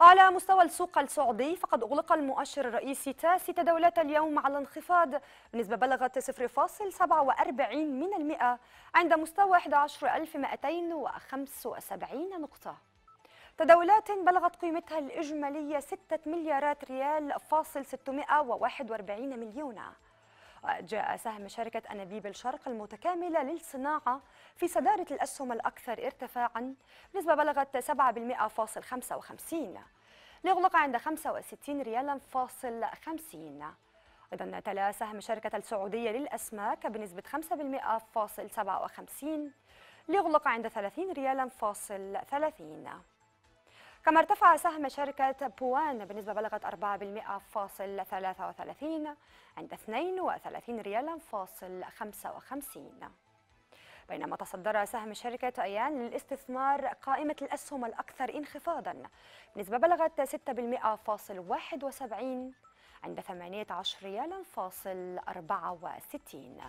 على مستوى السوق السعودي فقد أغلق المؤشر الرئيسي تاسي تداولات اليوم على انخفاض بنسبة بلغت 0.47% عند مستوى 11275 نقطة تداولات بلغت قيمتها الإجمالية 6 مليارات ريال فاصل 641 مليون جاء سهم شركة أنابيب الشرق المتكاملة للصناعة في صدارة الأسهم الأكثر ارتفاعا بنسبة بلغت 7.55 ليغلق عند 65 ريالا فاصل 50 أيضا تلا سهم شركة السعودية للأسماك بنسبة 5% فاصل 57 ليغلق عند 30 ريالا فاصل 30 كما ارتفع سهم شركة بوان بنسبة بلغت 4.33 عند 32 ريالا فاصل 55 بينما تصدر سهم شركة أيان للاستثمار قائمة الأسهم الأكثر انخفاضا بنسبة بلغت 6% فاصل 71 عند 18 ريالا فاصل 64